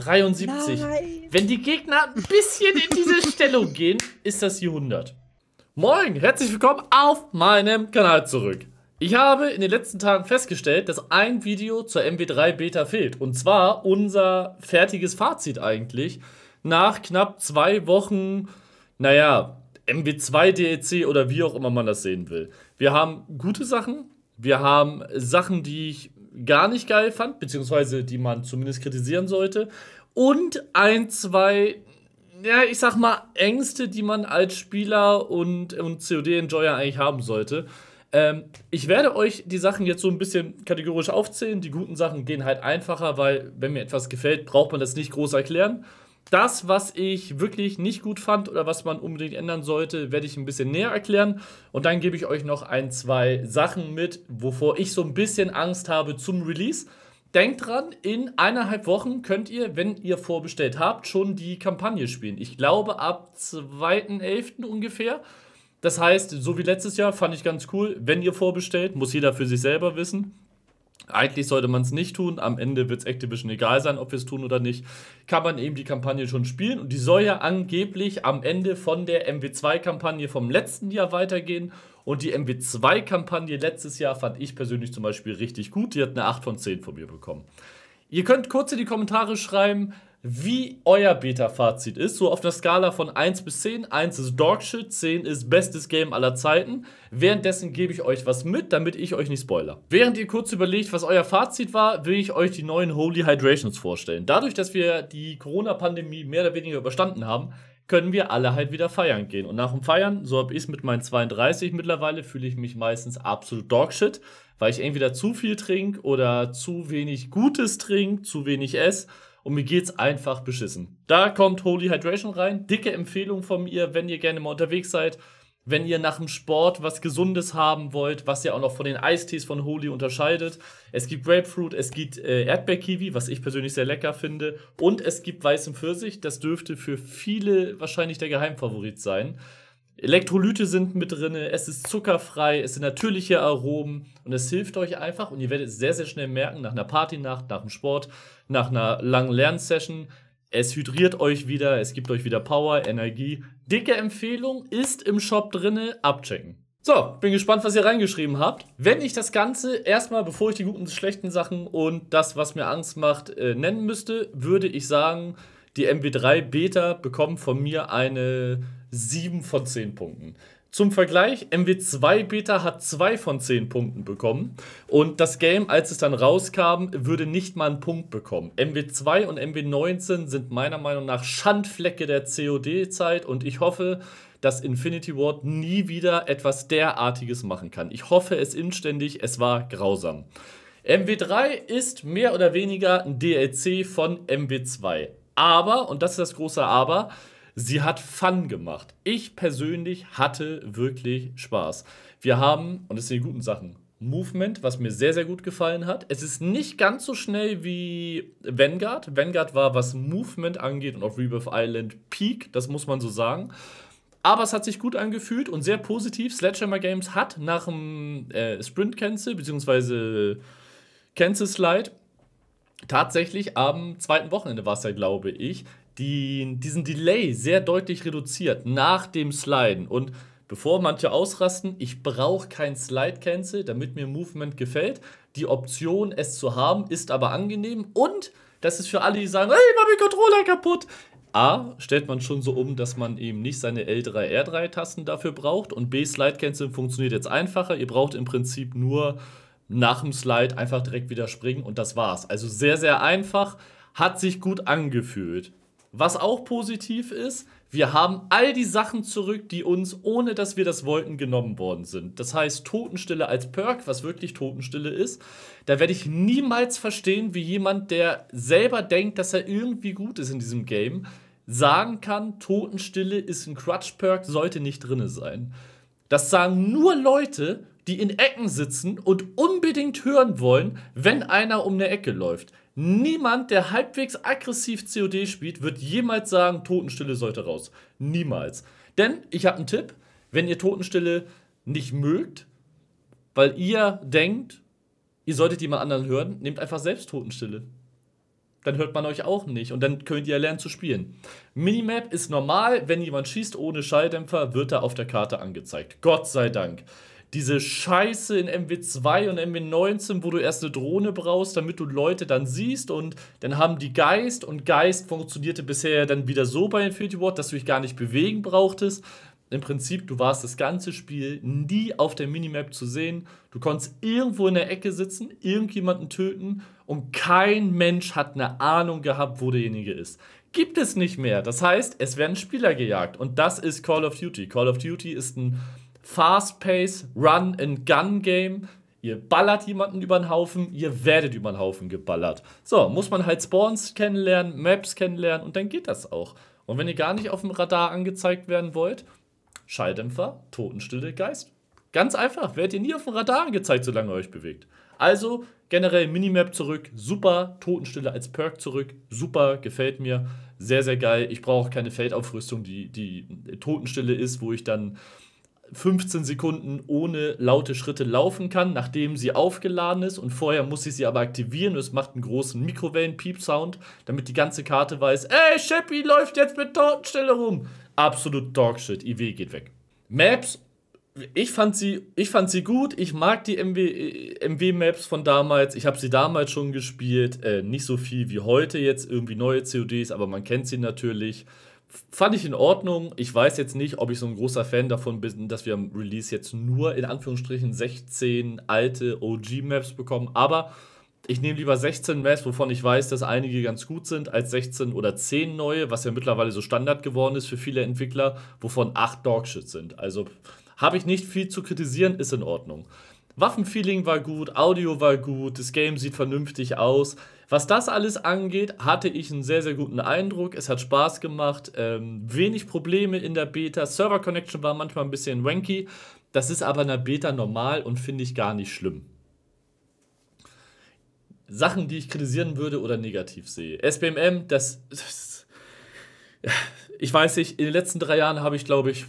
73. Nein. Wenn die Gegner ein bisschen in diese Stellung gehen, ist das hier 100. Moin, herzlich willkommen auf meinem Kanal zurück. Ich habe in den letzten Tagen festgestellt, dass ein Video zur MW3 Beta fehlt. Und zwar unser fertiges Fazit eigentlich nach knapp zwei Wochen, naja, MW2 DLC oder wie auch immer man das sehen will. Wir haben gute Sachen, wir haben Sachen, die ich gar nicht geil fand, beziehungsweise die man zumindest kritisieren sollte. Und ein, zwei, ja, ich sag mal, Ängste, die man als Spieler und, und COD-Enjoyer eigentlich haben sollte. Ähm, ich werde euch die Sachen jetzt so ein bisschen kategorisch aufzählen. Die guten Sachen gehen halt einfacher, weil wenn mir etwas gefällt, braucht man das nicht groß erklären. Das, was ich wirklich nicht gut fand oder was man unbedingt ändern sollte, werde ich ein bisschen näher erklären. Und dann gebe ich euch noch ein, zwei Sachen mit, wovor ich so ein bisschen Angst habe zum Release. Denkt dran, in eineinhalb Wochen könnt ihr, wenn ihr vorbestellt habt, schon die Kampagne spielen. Ich glaube ab 2.11. ungefähr. Das heißt, so wie letztes Jahr fand ich ganz cool, wenn ihr vorbestellt, muss jeder für sich selber wissen. Eigentlich sollte man es nicht tun. Am Ende wird es Activision egal sein, ob wir es tun oder nicht. Kann man eben die Kampagne schon spielen und die soll ja angeblich am Ende von der MW2-Kampagne vom letzten Jahr weitergehen. Und die MW2-Kampagne letztes Jahr fand ich persönlich zum Beispiel richtig gut. Die hat eine 8 von 10 von mir bekommen. Ihr könnt kurz in die Kommentare schreiben, wie euer Beta-Fazit ist. So auf einer Skala von 1 bis 10. 1 ist Dogshit, 10 ist bestes Game aller Zeiten. Währenddessen gebe ich euch was mit, damit ich euch nicht spoiler. Während ihr kurz überlegt, was euer Fazit war, will ich euch die neuen Holy Hydrations vorstellen. Dadurch, dass wir die Corona-Pandemie mehr oder weniger überstanden haben, können wir alle halt wieder feiern gehen. Und nach dem Feiern, so habe ich es mit meinen 32 mittlerweile, fühle ich mich meistens absolut Dogshit, weil ich entweder zu viel trinke oder zu wenig Gutes trinke, zu wenig esse und mir geht's einfach beschissen. Da kommt Holy Hydration rein. Dicke Empfehlung von mir, wenn ihr gerne mal unterwegs seid. Wenn ihr nach dem Sport was Gesundes haben wollt, was ihr auch noch von den Eistees von Holy unterscheidet. Es gibt Grapefruit, es gibt äh, Erdbeerkiwi, was ich persönlich sehr lecker finde. Und es gibt weißen Pfirsich. Das dürfte für viele wahrscheinlich der Geheimfavorit sein. Elektrolyte sind mit drin, es ist zuckerfrei, es sind natürliche Aromen und es hilft euch einfach und ihr werdet sehr, sehr schnell merken, nach einer Partynacht, nach dem Sport, nach einer langen Lernsession, es hydriert euch wieder, es gibt euch wieder Power, Energie. Dicke Empfehlung ist im Shop drinne, abchecken. So, bin gespannt, was ihr reingeschrieben habt. Wenn ich das Ganze erstmal, bevor ich die guten und schlechten Sachen und das, was mir Angst macht, äh, nennen müsste, würde ich sagen, die MW3 Beta bekommen von mir eine 7 von 10 Punkten. Zum Vergleich, MW2 Beta hat 2 von 10 Punkten bekommen und das Game, als es dann rauskam, würde nicht mal einen Punkt bekommen. MW2 und MW19 sind meiner Meinung nach Schandflecke der COD-Zeit und ich hoffe, dass Infinity Ward nie wieder etwas derartiges machen kann. Ich hoffe es inständig, es war grausam. MW3 ist mehr oder weniger ein DLC von MW2. Aber, und das ist das große Aber, sie hat Fun gemacht. Ich persönlich hatte wirklich Spaß. Wir haben, und das sind die guten Sachen, Movement, was mir sehr, sehr gut gefallen hat. Es ist nicht ganz so schnell wie Vanguard. Vanguard war, was Movement angeht und auf Rebirth Island Peak, das muss man so sagen. Aber es hat sich gut angefühlt und sehr positiv. Sledgehammer Games hat nach dem äh, Sprint-Cancel, beziehungsweise Cancel-Slide, tatsächlich am zweiten Wochenende war es ja, glaube ich, die, diesen Delay sehr deutlich reduziert nach dem Sliden. Und bevor manche ausrasten, ich brauche kein Slide Cancel, damit mir Movement gefällt. Die Option, es zu haben, ist aber angenehm. Und das ist für alle, die sagen, hey, mach den Controller kaputt. A, stellt man schon so um, dass man eben nicht seine L3, R3-Tasten dafür braucht. Und B, Slide Cancel funktioniert jetzt einfacher. Ihr braucht im Prinzip nur nach dem Slide einfach direkt wieder springen und das war's. Also sehr, sehr einfach, hat sich gut angefühlt. Was auch positiv ist, wir haben all die Sachen zurück, die uns, ohne dass wir das wollten, genommen worden sind. Das heißt, Totenstille als Perk, was wirklich Totenstille ist, da werde ich niemals verstehen, wie jemand, der selber denkt, dass er irgendwie gut ist in diesem Game, sagen kann, Totenstille ist ein Crutch-Perk, sollte nicht drinne sein. Das sagen nur Leute, die in Ecken sitzen und unbedingt hören wollen, wenn einer um eine Ecke läuft. Niemand, der halbwegs aggressiv COD spielt, wird jemals sagen, Totenstille sollte raus. Niemals. Denn ich habe einen Tipp, wenn ihr Totenstille nicht mögt, weil ihr denkt, ihr solltet jemand anderen hören, nehmt einfach selbst Totenstille. Dann hört man euch auch nicht und dann könnt ihr lernen zu spielen. Minimap ist normal, wenn jemand schießt ohne Schalldämpfer, wird er auf der Karte angezeigt. Gott sei Dank diese Scheiße in MW2 und MW19, wo du erst eine Drohne brauchst, damit du Leute dann siehst und dann haben die Geist und Geist funktionierte bisher dann wieder so bei Infinity Ward, dass du dich gar nicht bewegen brauchtest. Im Prinzip, du warst das ganze Spiel nie auf der Minimap zu sehen. Du konntest irgendwo in der Ecke sitzen, irgendjemanden töten und kein Mensch hat eine Ahnung gehabt, wo derjenige ist gibt es nicht mehr. Das heißt, es werden Spieler gejagt. Und das ist Call of Duty. Call of Duty ist ein Fast-Pace, Run-and-Gun-Game. Ihr ballert jemanden über den Haufen, ihr werdet über den Haufen geballert. So, muss man halt Spawns kennenlernen, Maps kennenlernen und dann geht das auch. Und wenn ihr gar nicht auf dem Radar angezeigt werden wollt, Schalldämpfer, Totenstille, Geist. Ganz einfach, werdet ihr nie auf dem Radar angezeigt, solange ihr euch bewegt. Also generell Minimap zurück, super, Totenstille als Perk zurück, super, gefällt mir, sehr, sehr geil. Ich brauche keine Feldaufrüstung, die, die Totenstille ist, wo ich dann 15 Sekunden ohne laute Schritte laufen kann, nachdem sie aufgeladen ist und vorher muss ich sie aber aktivieren und es macht einen großen Mikrowellen-Piep-Sound, damit die ganze Karte weiß, ey, Sheppy läuft jetzt mit Totenstille rum. Absolut Dogshit, IW geht weg. Maps, ich fand sie, ich fand sie gut, ich mag die MW-Maps äh, MW von damals, ich habe sie damals schon gespielt, äh, nicht so viel wie heute jetzt, irgendwie neue CODs, aber man kennt sie natürlich fand ich in Ordnung. Ich weiß jetzt nicht, ob ich so ein großer Fan davon bin, dass wir am Release jetzt nur in Anführungsstrichen 16 alte OG-Maps bekommen, aber ich nehme lieber 16 Maps, wovon ich weiß, dass einige ganz gut sind, als 16 oder 10 neue, was ja mittlerweile so Standard geworden ist für viele Entwickler, wovon 8 Dogshit sind. Also habe ich nicht viel zu kritisieren, ist in Ordnung. Waffenfeeling war gut, Audio war gut, das Game sieht vernünftig aus. Was das alles angeht, hatte ich einen sehr, sehr guten Eindruck. Es hat Spaß gemacht, ähm, wenig Probleme in der Beta. Server Connection war manchmal ein bisschen wanky. Das ist aber in der Beta normal und finde ich gar nicht schlimm. Sachen, die ich kritisieren würde oder negativ sehe. SBMM, das, das ich weiß nicht, in den letzten drei Jahren habe ich, glaube ich,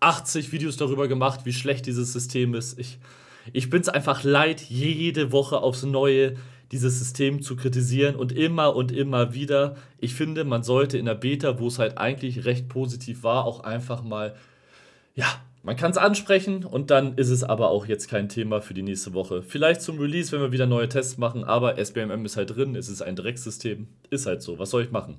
80 Videos darüber gemacht, wie schlecht dieses System ist. Ich ich bin es einfach leid, jede Woche aufs Neue dieses System zu kritisieren und immer und immer wieder. Ich finde, man sollte in der Beta, wo es halt eigentlich recht positiv war, auch einfach mal, ja, man kann es ansprechen und dann ist es aber auch jetzt kein Thema für die nächste Woche. Vielleicht zum Release, wenn wir wieder neue Tests machen, aber SBMM ist halt drin, es ist ein Drecksystem, ist halt so, was soll ich machen?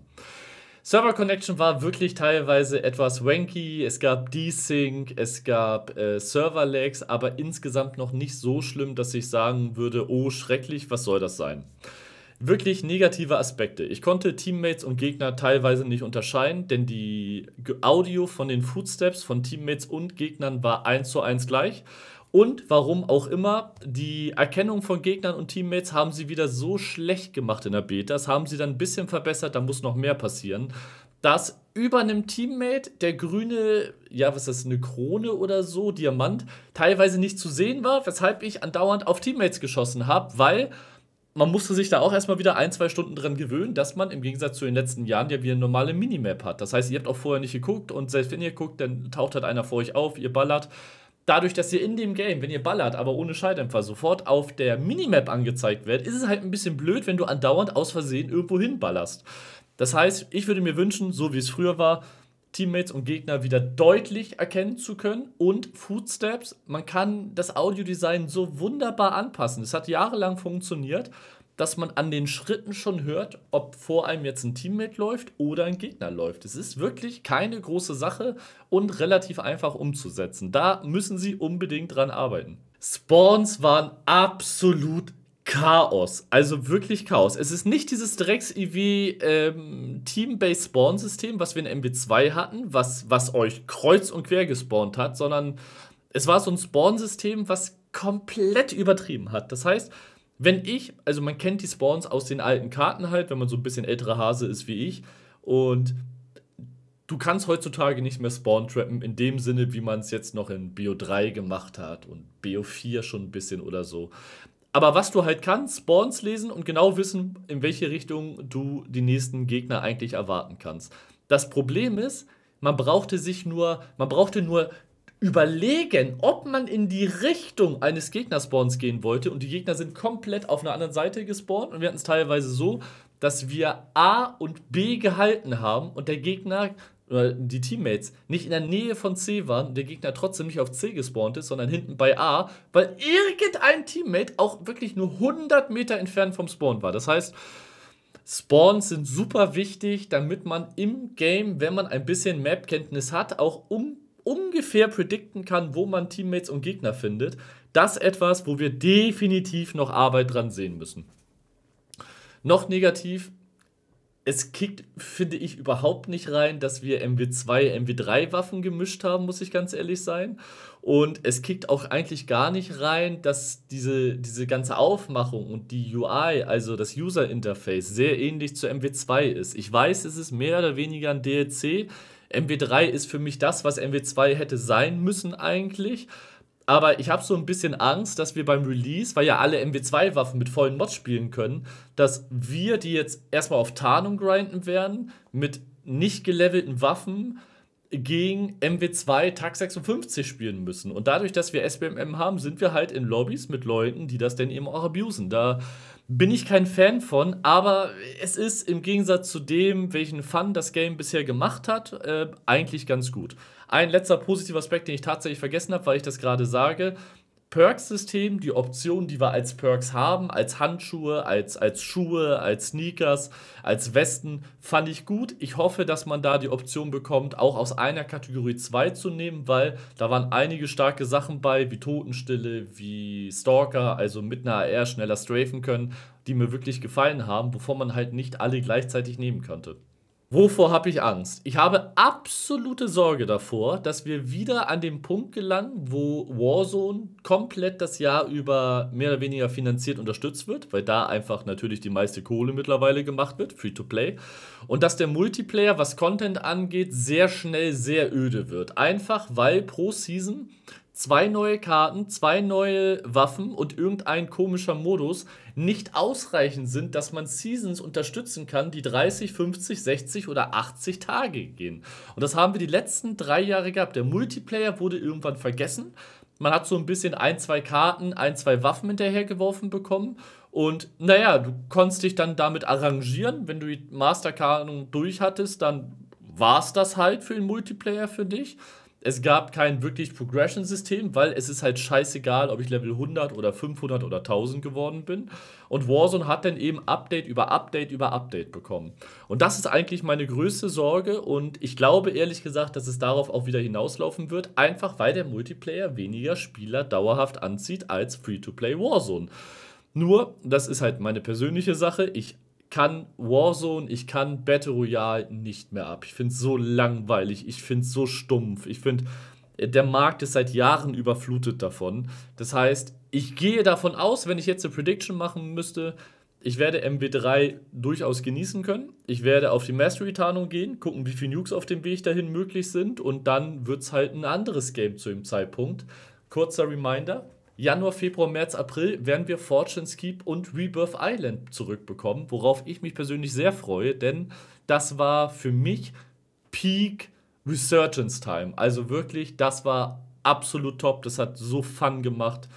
Server Connection war wirklich teilweise etwas wanky. Es gab Desync, es gab äh, Server-Lags, aber insgesamt noch nicht so schlimm, dass ich sagen würde, oh schrecklich, was soll das sein? Wirklich negative Aspekte. Ich konnte Teammates und Gegner teilweise nicht unterscheiden, denn die Audio von den Footsteps von Teammates und Gegnern war eins zu eins gleich. Und warum auch immer, die Erkennung von Gegnern und Teammates haben sie wieder so schlecht gemacht in der Beta. Das haben sie dann ein bisschen verbessert, da muss noch mehr passieren. Dass über einem Teammate der grüne, ja, was ist das, eine Krone oder so, Diamant, teilweise nicht zu sehen war, weshalb ich andauernd auf Teammates geschossen habe, weil man musste sich da auch erstmal wieder ein, zwei Stunden dran gewöhnen, dass man im Gegensatz zu den letzten Jahren ja wieder eine normale Minimap hat. Das heißt, ihr habt auch vorher nicht geguckt und selbst wenn ihr guckt, dann taucht halt einer vor euch auf, ihr ballert dadurch, dass ihr in dem Game, wenn ihr ballert, aber ohne Schalldämpfer sofort auf der Minimap angezeigt werdet, ist es halt ein bisschen blöd, wenn du andauernd aus Versehen irgendwo hinballerst. Das heißt, ich würde mir wünschen, so wie es früher war, Teammates und Gegner wieder deutlich erkennen zu können und Footsteps. Man kann das Audiodesign so wunderbar anpassen. Es hat jahrelang funktioniert dass man an den Schritten schon hört, ob vor einem jetzt ein Teammate läuft oder ein Gegner läuft. Es ist wirklich keine große Sache und relativ einfach umzusetzen. Da müssen sie unbedingt dran arbeiten. Spawns waren absolut Chaos. Also wirklich Chaos. Es ist nicht dieses Drecks-IW ähm, Team-Based Spawn-System, was wir in MW2 hatten, was, was euch kreuz und quer gespawnt hat, sondern es war so ein Spawn-System, was komplett übertrieben hat. Das heißt, wenn ich, also man kennt die Spawns aus den alten Karten halt, wenn man so ein bisschen älterer Hase ist wie ich. Und du kannst heutzutage nicht mehr Spawn-Trappen in dem Sinne, wie man es jetzt noch in BO3 gemacht hat und BO4 schon ein bisschen oder so. Aber was du halt kannst, Spawns lesen und genau wissen, in welche Richtung du die nächsten Gegner eigentlich erwarten kannst. Das Problem ist, man brauchte sich nur, man brauchte nur überlegen, ob man in die Richtung eines Gegnerspawns gehen wollte und die Gegner sind komplett auf einer anderen Seite gespawnt und wir hatten es teilweise so, dass wir A und B gehalten haben und der Gegner oder die Teammates nicht in der Nähe von C waren, der Gegner trotzdem nicht auf C gespawnt ist, sondern hinten bei A, weil irgendein Teammate auch wirklich nur 100 Meter entfernt vom Spawn war. Das heißt, Spawns sind super wichtig, damit man im Game, wenn man ein bisschen Map-Kenntnis hat, auch um ungefähr predikten kann, wo man Teammates und Gegner findet, das etwas, wo wir definitiv noch Arbeit dran sehen müssen. Noch negativ, es kickt, finde ich, überhaupt nicht rein, dass wir MW2, MW3-Waffen gemischt haben, muss ich ganz ehrlich sein. Und es kickt auch eigentlich gar nicht rein, dass diese, diese ganze Aufmachung und die UI, also das User Interface, sehr ähnlich zu MW2 ist. Ich weiß, es ist mehr oder weniger ein DLC. MW3 ist für mich das, was MW2 hätte sein müssen eigentlich. Aber ich habe so ein bisschen Angst, dass wir beim Release, weil ja alle MW2-Waffen mit vollen Mods spielen können, dass wir, die jetzt erstmal auf Tarnung grinden werden, mit nicht gelevelten Waffen gegen MW2 Tag 56 spielen müssen. Und dadurch, dass wir SBMM haben, sind wir halt in Lobbys mit Leuten, die das denn eben auch abusen. Da bin ich kein Fan von, aber es ist im Gegensatz zu dem, welchen Fun das Game bisher gemacht hat, äh, eigentlich ganz gut. Ein letzter positiver Aspekt, den ich tatsächlich vergessen habe, weil ich das gerade sage, Perks-System, die Optionen, die wir als Perks haben, als Handschuhe, als, als Schuhe, als Sneakers, als Westen, fand ich gut. Ich hoffe, dass man da die Option bekommt, auch aus einer Kategorie 2 zu nehmen, weil da waren einige starke Sachen bei, wie Totenstille, wie Stalker, also mit einer AR schneller strafen können, die mir wirklich gefallen haben, wovon man halt nicht alle gleichzeitig nehmen konnte. Wovor habe ich Angst? Ich habe absolute Sorge davor, dass wir wieder an den Punkt gelangen, wo Warzone komplett das Jahr über mehr oder weniger finanziert unterstützt wird, weil da einfach natürlich die meiste Kohle mittlerweile gemacht wird, Free to Play. Und dass der Multiplayer, was Content angeht, sehr schnell sehr öde wird. Einfach weil pro Season zwei neue Karten, zwei neue Waffen und irgendein komischer Modus nicht ausreichend sind, dass man Seasons unterstützen kann, die 30, 50, 60 oder 80 Tage gehen. Und das haben wir die letzten drei Jahre gehabt. Der Multiplayer wurde irgendwann vergessen. Man hat so ein bisschen ein, zwei Karten, ein, zwei Waffen hinterhergeworfen bekommen. Und naja, du konntest dich dann damit arrangieren. Wenn du die Masterkarten durch hattest, dann war es das halt für den Multiplayer für dich es gab kein wirklich Progression-System, weil es ist halt scheißegal, ob ich Level 100 oder 500 oder 1000 geworden bin. Und Warzone hat dann eben Update über Update über Update bekommen. Und das ist eigentlich meine größte Sorge und ich glaube ehrlich gesagt, dass es darauf auch wieder hinauslaufen wird, einfach weil der Multiplayer weniger Spieler dauerhaft anzieht als Free-to-Play Warzone. Nur, das ist halt meine persönliche Sache, ich kann Warzone, ich kann Battle Royale nicht mehr ab. Ich finde es so langweilig, ich finde es so stumpf. Ich finde, äh, der Markt ist seit Jahren überflutet davon. Das heißt, ich gehe davon aus, wenn ich jetzt eine Prediction machen müsste, ich werde MW3 durchaus genießen können. Ich werde auf die Mastery-Tarnung gehen, gucken, wie viele Nukes auf dem Weg dahin möglich sind und dann wird es halt ein anderes Game zu dem Zeitpunkt. Kurzer Reminder, Januar, Februar, März, April werden wir Fortune's Keep und Rebirth Island zurückbekommen, worauf ich mich persönlich sehr freue, denn das war für mich Peak Resurgence Time. Also wirklich, das war absolut top. Das hat so Fun gemacht.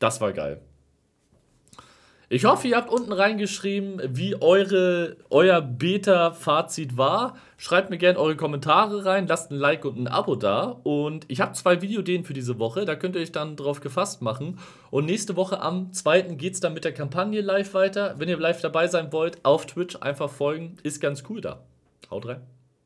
Das war geil. Ich hoffe, ihr habt unten reingeschrieben, wie eure, euer Beta-Fazit war. Schreibt mir gerne eure Kommentare rein, lasst ein Like und ein Abo da. Und ich habe zwei Videoideen für diese Woche, da könnt ihr euch dann drauf gefasst machen. Und nächste Woche am 2. geht es dann mit der Kampagne live weiter. Wenn ihr live dabei sein wollt, auf Twitch einfach folgen, ist ganz cool da. Haut rein.